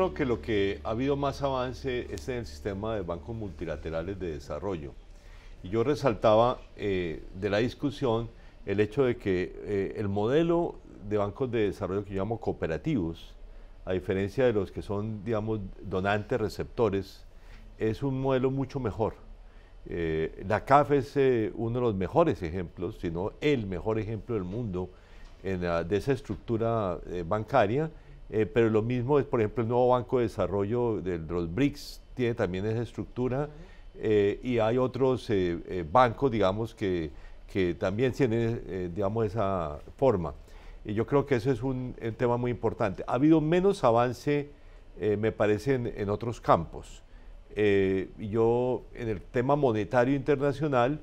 creo que lo que ha habido más avance es en el sistema de bancos multilaterales de desarrollo. Y yo resaltaba eh, de la discusión el hecho de que eh, el modelo de bancos de desarrollo que yo llamo cooperativos, a diferencia de los que son, digamos, donantes, receptores, es un modelo mucho mejor. Eh, la CAF es uno de los mejores ejemplos, si no el mejor ejemplo del mundo de esa estructura bancaria eh, pero lo mismo es, por ejemplo, el nuevo Banco de Desarrollo de los BRICS, tiene también esa estructura, eh, y hay otros eh, bancos, digamos, que, también tienen, digamos, esa forma. Y yo creo que eso es un, tema muy importante. Ha habido menos avance, me parece, en, otros campos. yo, en el tema monetario internacional,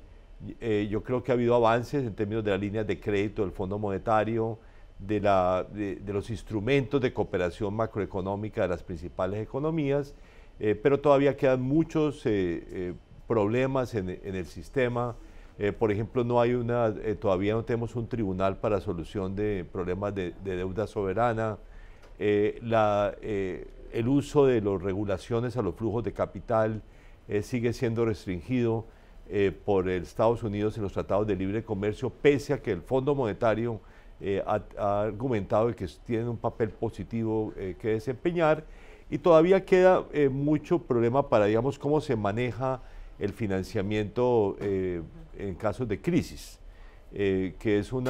yo creo que ha habido avances en términos de las líneas de crédito del Fondo Monetario, de, la, de, los instrumentos de cooperación macroeconómica de las principales economías, eh, pero todavía quedan muchos eh, eh, problemas en, el sistema. por ejemplo, no hay una, todavía no tenemos un tribunal para solución de problemas de, deuda soberana. el uso de las regulaciones a los flujos de capital sigue siendo restringido por Estados Unidos en los tratados de libre comercio, pese a que el Fondo Monetario eh, ha, argumentado que tiene un papel positivo eh, que desempeñar y todavía queda eh, mucho problema para, digamos, cómo se maneja el financiamiento en casos de crisis, que es un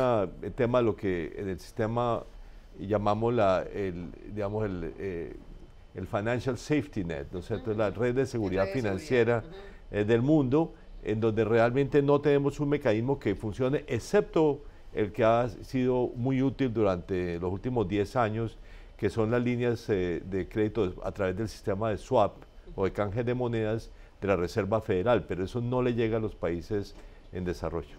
tema lo que en el sistema llamamos la, el, digamos, el, el Financial Safety Net, ¿no es cierto? La red de seguridad financiera del mundo, en donde realmente no tenemos un mecanismo que funcione, excepto el que ha sido muy útil durante los últimos 10 años, que son las líneas eh, de crédito a través del sistema de swap o de canje de monedas de la Reserva Federal, pero eso no le llega a los países en desarrollo.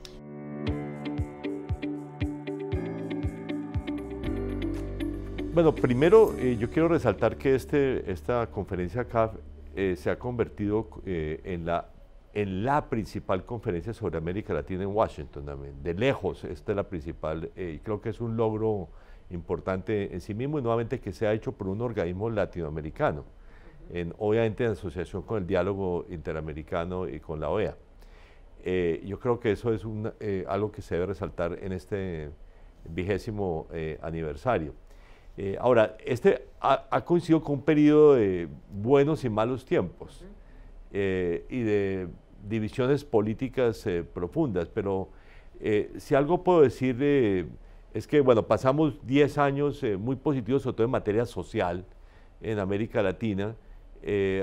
Bueno, primero eh, yo quiero resaltar que este, esta conferencia CAF eh, se ha convertido en la en la principal conferencia sobre América Latina en Washington también. De lejos, esta es la principal, eh, y creo que es un logro importante en sí mismo y nuevamente que se ha hecho por un organismo latinoamericano, en, obviamente en asociación con el diálogo interamericano y con la OEA. Eh, yo creo que eso es eh, algo que se debe resaltar en este vigésimo aniversario. ahora, este ha, coincidido con un periodo de buenos y malos tiempos. Eh, y de divisiones políticas eh, profundas, pero eh, si algo puedo decir es que, bueno, pasamos 10 años muy positivos, sobre todo en materia social en América Latina,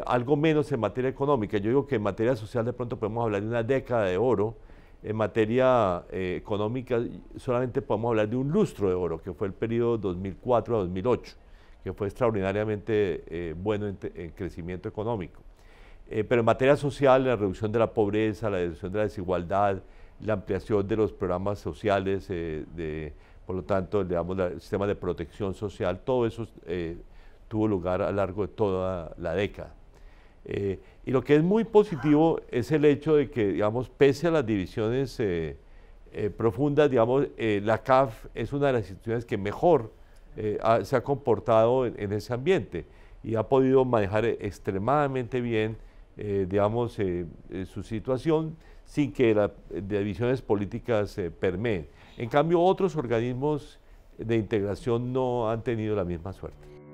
algo menos en materia económica. Yo digo que en materia social de pronto podemos hablar de una década de oro, en materia económica solamente podemos hablar de un lustro de oro, que fue el periodo 2004 a 2008, que fue extraordinariamente bueno en crecimiento económico. Eh, pero en materia social, la reducción de la pobreza, la reducción de la desigualdad, la ampliación de los programas sociales, eh, de, por lo tanto, el sistema de protección social, todo eso eh, tuvo lugar a lo largo de toda la década. y lo que es muy positivo es el hecho de que, digamos, pese a las divisiones profundas, digamos, la CAF es una de las instituciones que mejor se ha comportado en ese ambiente y ha podido manejar extremadamente bien eh, digamos, eh, eh, su situación sin que las eh, divisiones políticas permeen. En cambio, otros organismos de integración no han tenido la misma suerte.